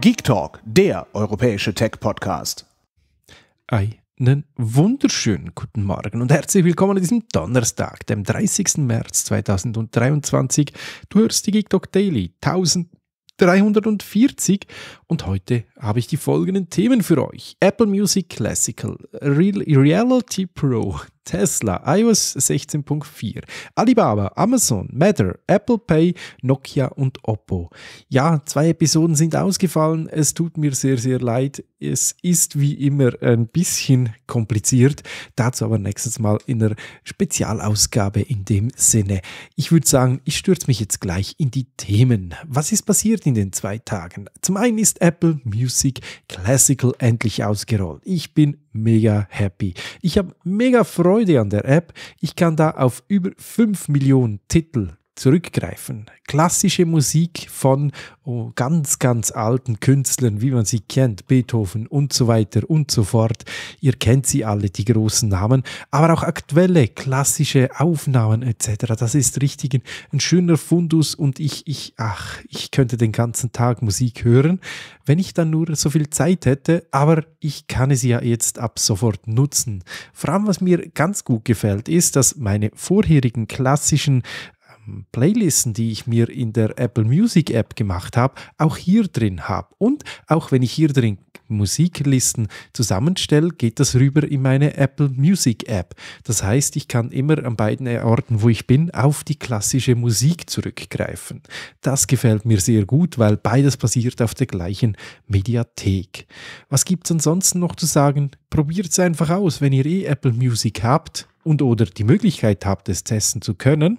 Geek Talk, der europäische Tech-Podcast. Einen wunderschönen guten Morgen und herzlich willkommen an diesem Donnerstag, dem 30. März 2023. Du hörst die Geek Talk Daily 1340 und heute habe ich die folgenden Themen für euch. Apple Music Classical, Real Reality Pro, Tesla, iOS 16.4, Alibaba, Amazon, Matter, Apple Pay, Nokia und Oppo. Ja, zwei Episoden sind ausgefallen. Es tut mir sehr, sehr leid. Es ist wie immer ein bisschen kompliziert. Dazu aber nächstes Mal in einer Spezialausgabe in dem Sinne. Ich würde sagen, ich stürze mich jetzt gleich in die Themen. Was ist passiert in den zwei Tagen? Zum einen ist Apple Music Classical endlich ausgerollt. Ich bin mega happy. Ich habe mega Freude an der App. Ich kann da auf über 5 Millionen Titel zurückgreifen. Klassische Musik von oh, ganz, ganz alten Künstlern, wie man sie kennt, Beethoven und so weiter und so fort. Ihr kennt sie alle, die großen Namen, aber auch aktuelle klassische Aufnahmen etc. Das ist richtig ein, ein schöner Fundus und ich, ich, ach, ich könnte den ganzen Tag Musik hören, wenn ich dann nur so viel Zeit hätte, aber ich kann es ja jetzt ab sofort nutzen. Vor allem, was mir ganz gut gefällt, ist, dass meine vorherigen klassischen Playlisten, die ich mir in der Apple Music App gemacht habe, auch hier drin habe. Und auch wenn ich hier drin Musiklisten zusammenstelle, geht das rüber in meine Apple Music App. Das heißt, ich kann immer an beiden Orten, wo ich bin, auf die klassische Musik zurückgreifen. Das gefällt mir sehr gut, weil beides basiert auf der gleichen Mediathek. Was gibt es ansonsten noch zu sagen? Probiert es einfach aus, wenn ihr eh Apple Music habt und oder die Möglichkeit habt, es testen zu können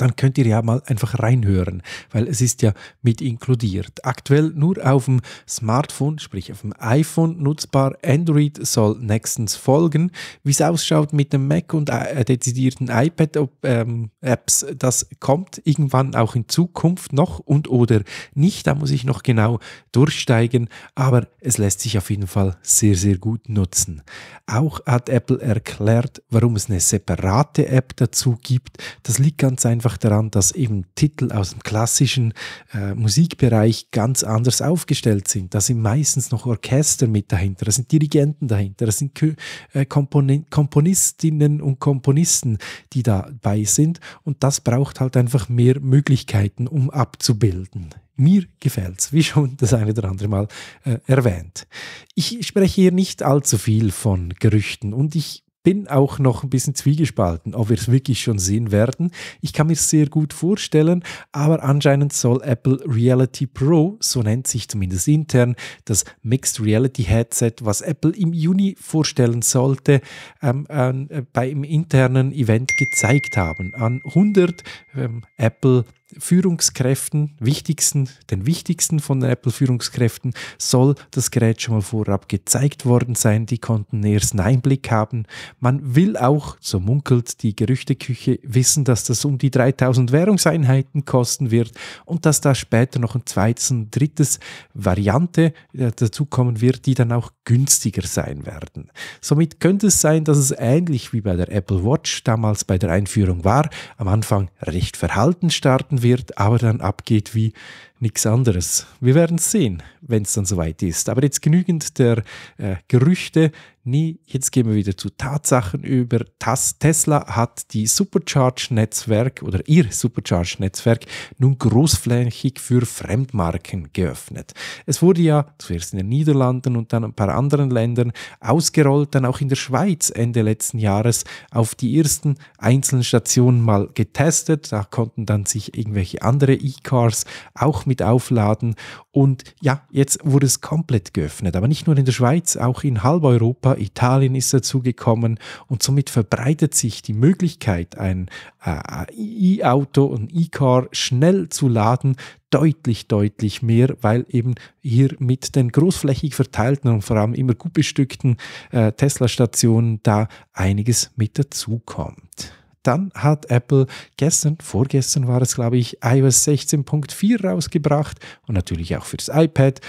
dann könnt ihr ja mal einfach reinhören, weil es ist ja mit inkludiert. Aktuell nur auf dem Smartphone, sprich auf dem iPhone nutzbar. Android soll nächstens folgen. Wie es ausschaut mit dem Mac und äh, dezidierten iPad-Apps, ähm, das kommt irgendwann auch in Zukunft noch und oder nicht. Da muss ich noch genau durchsteigen, aber es lässt sich auf jeden Fall sehr, sehr gut nutzen. Auch hat Apple erklärt, warum es eine separate App dazu gibt. Das liegt ganz einfach einfach daran, dass eben Titel aus dem klassischen äh, Musikbereich ganz anders aufgestellt sind. Da sind meistens noch Orchester mit dahinter, da sind Dirigenten dahinter, da sind K äh, Komponen Komponistinnen und Komponisten, die dabei sind. Und das braucht halt einfach mehr Möglichkeiten, um abzubilden. Mir gefällt's, wie schon das eine oder andere Mal äh, erwähnt. Ich spreche hier nicht allzu viel von Gerüchten und ich bin auch noch ein bisschen zwiegespalten, ob wir es wirklich schon sehen werden. Ich kann mir sehr gut vorstellen, aber anscheinend soll Apple Reality Pro, so nennt sich zumindest intern, das Mixed Reality Headset, was Apple im Juni vorstellen sollte, ähm, äh, beim internen Event gezeigt haben. An 100 ähm, Apple Führungskräften, wichtigsten, den wichtigsten von den Apple-Führungskräften, soll das Gerät schon mal vorab gezeigt worden sein. Die konnten erst einen Einblick haben, man will auch, so munkelt die Gerüchteküche, wissen, dass das um die 3000 Währungseinheiten kosten wird und dass da später noch ein zweites, und drittes Variante äh, dazu kommen wird, die dann auch günstiger sein werden. Somit könnte es sein, dass es ähnlich wie bei der Apple Watch damals bei der Einführung war, am Anfang recht verhalten starten wird, aber dann abgeht wie nichts anderes. Wir werden es sehen, wenn es dann soweit ist. Aber jetzt genügend der äh, Gerüchte. Nie, jetzt gehen wir wieder zu Tatsachen über. Das Tesla hat die Supercharge-Netzwerk oder ihr Supercharge-Netzwerk nun großflächig für Fremdmarken geöffnet. Es wurde ja zuerst in den Niederlanden und dann ein paar anderen Ländern ausgerollt, dann auch in der Schweiz Ende letzten Jahres auf die ersten einzelnen Stationen mal getestet. Da konnten dann sich irgendwelche andere E-Cars auch auch mit aufladen. Und ja, jetzt wurde es komplett geöffnet, aber nicht nur in der Schweiz, auch in halb Europa. Italien ist dazugekommen und somit verbreitet sich die Möglichkeit, ein äh, E-Auto, und E-Car schnell zu laden, deutlich, deutlich mehr, weil eben hier mit den großflächig verteilten und vor allem immer gut bestückten äh, Tesla-Stationen da einiges mit dazukommt dann hat Apple gestern, vorgestern war es, glaube ich, iOS 16.4 rausgebracht und natürlich auch fürs iPad.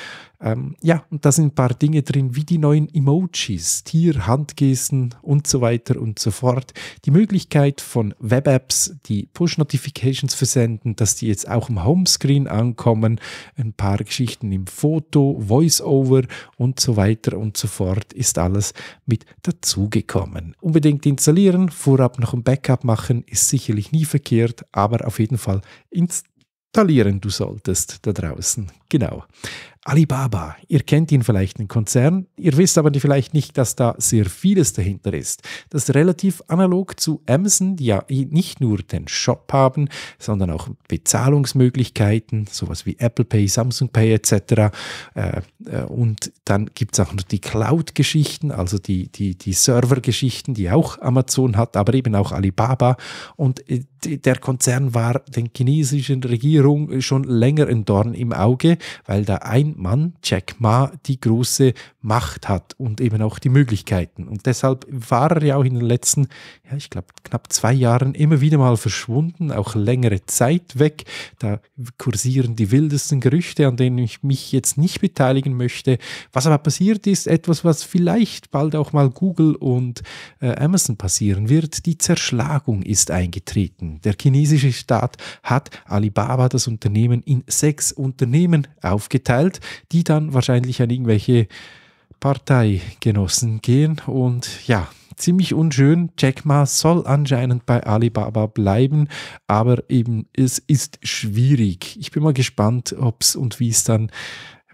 Ähm, ja, und da sind ein paar Dinge drin, wie die neuen Emojis, Tier, Handgesten und so weiter und so fort. Die Möglichkeit von Web-Apps, die Push-Notifications versenden, dass die jetzt auch im Homescreen ankommen, ein paar Geschichten im Foto, Voice-Over und so weiter und so fort ist alles mit dazugekommen. Unbedingt installieren, vorab noch ein Backup machen, ist sicherlich nie verkehrt, aber auf jeden Fall installieren du solltest da draußen. Genau. Alibaba, ihr kennt ihn vielleicht, den Konzern, ihr wisst aber vielleicht nicht, dass da sehr vieles dahinter ist. Das ist relativ analog zu Amazon, die ja nicht nur den Shop haben, sondern auch Bezahlungsmöglichkeiten, sowas wie Apple Pay, Samsung Pay etc. Äh, äh, und dann gibt es auch noch die Cloud-Geschichten, also die, die, die Server-Geschichten, die auch Amazon hat, aber eben auch Alibaba. Und äh, der Konzern war den chinesischen Regierung schon länger ein Dorn im Auge, weil da ein Mann, Jack Ma, die große Macht hat und eben auch die Möglichkeiten. Und deshalb war er ja auch in den letzten, ja, ich glaube, knapp zwei Jahren immer wieder mal verschwunden, auch längere Zeit weg. Da kursieren die wildesten Gerüchte, an denen ich mich jetzt nicht beteiligen möchte. Was aber passiert ist, etwas, was vielleicht bald auch mal Google und äh, Amazon passieren wird, die Zerschlagung ist eingetreten. Der chinesische Staat hat Alibaba das Unternehmen in sechs Unternehmen aufgeteilt, die dann wahrscheinlich an irgendwelche Parteigenossen gehen und ja, ziemlich unschön. Jack Ma soll anscheinend bei Alibaba bleiben, aber eben es ist schwierig. Ich bin mal gespannt, ob es und wie es dann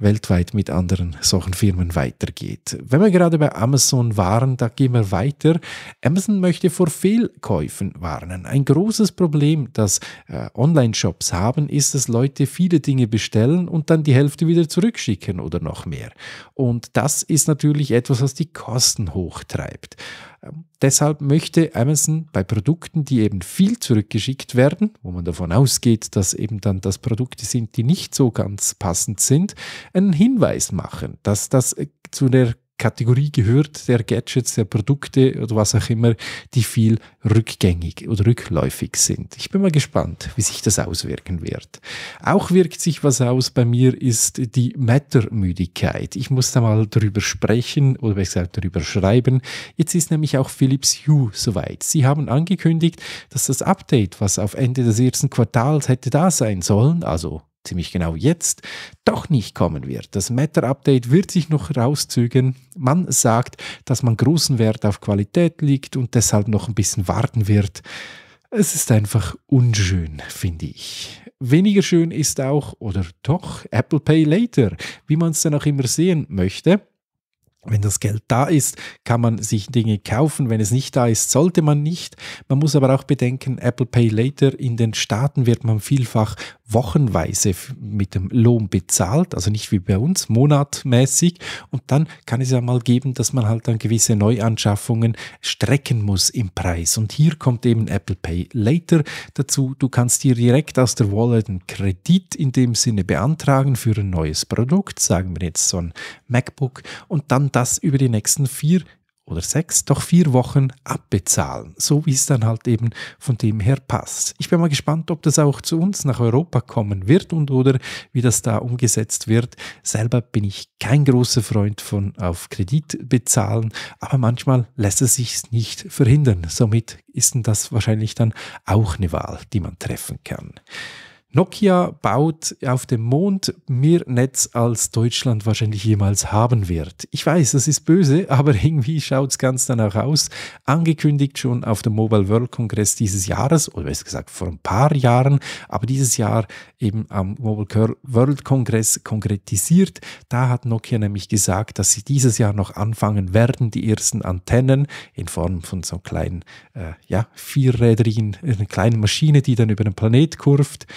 weltweit mit anderen solchen Firmen weitergeht. Wenn wir gerade bei Amazon waren, da gehen wir weiter. Amazon möchte vor Fehlkäufen warnen. Ein großes Problem, das äh, Online-Shops haben, ist, dass Leute viele Dinge bestellen und dann die Hälfte wieder zurückschicken oder noch mehr. Und das ist natürlich etwas, was die Kosten hochtreibt. Ähm, deshalb möchte Amazon bei Produkten, die eben viel zurückgeschickt werden, wo man davon ausgeht, dass eben dann das Produkte sind, die nicht so ganz passend sind, einen Hinweis machen, dass das äh, zu der Kategorie gehört, der Gadgets, der Produkte oder was auch immer, die viel rückgängig oder rückläufig sind. Ich bin mal gespannt, wie sich das auswirken wird. Auch wirkt sich was aus bei mir ist die Mattermüdigkeit. Ich muss da mal drüber sprechen oder besser gesagt drüber schreiben. Jetzt ist nämlich auch Philips Hue soweit. Sie haben angekündigt, dass das Update, was auf Ende des ersten Quartals hätte da sein sollen, also ziemlich genau jetzt, doch nicht kommen wird. Das Matter-Update wird sich noch rauszögern. Man sagt, dass man großen Wert auf Qualität legt und deshalb noch ein bisschen warten wird. Es ist einfach unschön, finde ich. Weniger schön ist auch, oder doch, Apple Pay Later, wie man es dann auch immer sehen möchte. Wenn das Geld da ist, kann man sich Dinge kaufen. Wenn es nicht da ist, sollte man nicht. Man muss aber auch bedenken, Apple Pay Later in den Staaten wird man vielfach wochenweise mit dem Lohn bezahlt, also nicht wie bei uns, monatmäßig. Und dann kann es ja mal geben, dass man halt dann gewisse Neuanschaffungen strecken muss im Preis. Und hier kommt eben Apple Pay Later dazu. Du kannst dir direkt aus der Wallet einen Kredit in dem Sinne beantragen für ein neues Produkt, sagen wir jetzt so ein MacBook. Und dann das über die nächsten vier oder sechs, doch vier Wochen abbezahlen, so wie es dann halt eben von dem her passt. Ich bin mal gespannt, ob das auch zu uns nach Europa kommen wird und oder wie das da umgesetzt wird. Selber bin ich kein großer Freund von auf Kredit bezahlen, aber manchmal lässt es sich nicht verhindern. Somit ist das wahrscheinlich dann auch eine Wahl, die man treffen kann. Nokia baut auf dem Mond mehr Netz, als Deutschland wahrscheinlich jemals haben wird. Ich weiß, das ist böse, aber irgendwie schaut es ganz danach aus. Angekündigt schon auf dem Mobile World Congress dieses Jahres, oder besser gesagt vor ein paar Jahren, aber dieses Jahr eben am Mobile World Congress konkretisiert. Da hat Nokia nämlich gesagt, dass sie dieses Jahr noch anfangen werden, die ersten Antennen in Form von so kleinen äh, ja, Vierrädrigen, einer kleinen Maschine, die dann über den Planet kurft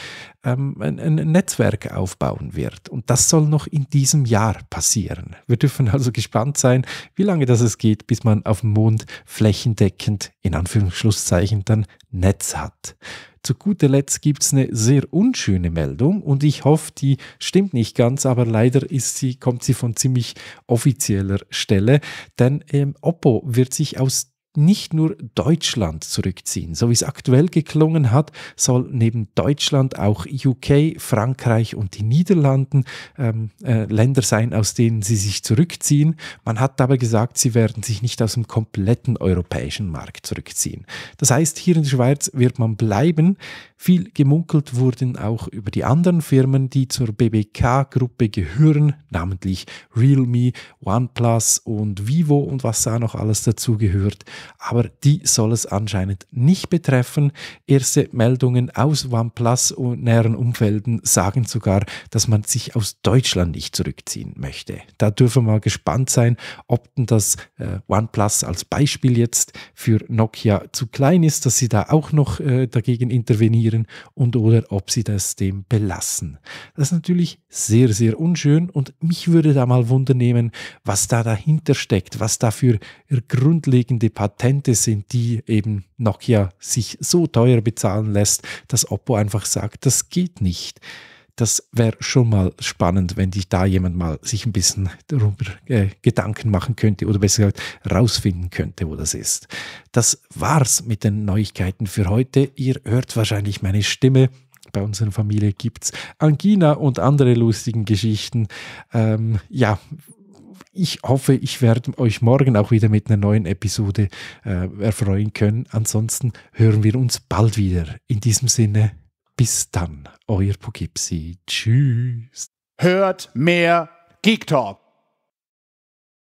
ähm, ein, ein, Netzwerk aufbauen wird. Und das soll noch in diesem Jahr passieren. Wir dürfen also gespannt sein, wie lange das es geht, bis man auf dem Mond flächendeckend, in Anführungsschlusszeichen, dann Netz hat. Zu guter Letzt gibt es eine sehr unschöne Meldung und ich hoffe, die stimmt nicht ganz, aber leider ist sie, kommt sie von ziemlich offizieller Stelle, denn ähm, Oppo wird sich aus nicht nur Deutschland zurückziehen. So wie es aktuell geklungen hat, soll neben Deutschland auch UK, Frankreich und die Niederlanden ähm, äh, Länder sein, aus denen sie sich zurückziehen. Man hat aber gesagt, sie werden sich nicht aus dem kompletten europäischen Markt zurückziehen. Das heißt, hier in der Schweiz wird man bleiben. Viel gemunkelt wurden auch über die anderen Firmen, die zur BBK-Gruppe gehören, namentlich Realme, OnePlus und Vivo und was da noch alles dazu gehört aber die soll es anscheinend nicht betreffen. Erste Meldungen aus OnePlus und näheren Umfelden sagen sogar, dass man sich aus Deutschland nicht zurückziehen möchte. Da dürfen wir mal gespannt sein, ob denn das äh, OnePlus als Beispiel jetzt für Nokia zu klein ist, dass sie da auch noch äh, dagegen intervenieren und oder ob sie das dem belassen. Das ist natürlich sehr, sehr unschön und mich würde da mal wundern nehmen, was da dahinter steckt, was da für grundlegende Pat Patente sind, die eben Nokia sich so teuer bezahlen lässt, dass Oppo einfach sagt, das geht nicht. Das wäre schon mal spannend, wenn dich da jemand mal sich ein bisschen darüber äh, Gedanken machen könnte oder besser gesagt rausfinden könnte, wo das ist. Das war's mit den Neuigkeiten für heute. Ihr hört wahrscheinlich meine Stimme bei unserer Familie gibt es Angina und andere lustigen Geschichten. Ähm, ja, ich hoffe, ich werde euch morgen auch wieder mit einer neuen Episode äh, erfreuen können. Ansonsten hören wir uns bald wieder. In diesem Sinne, bis dann, euer Pogipsi. Tschüss. Hört mehr Geek Talk.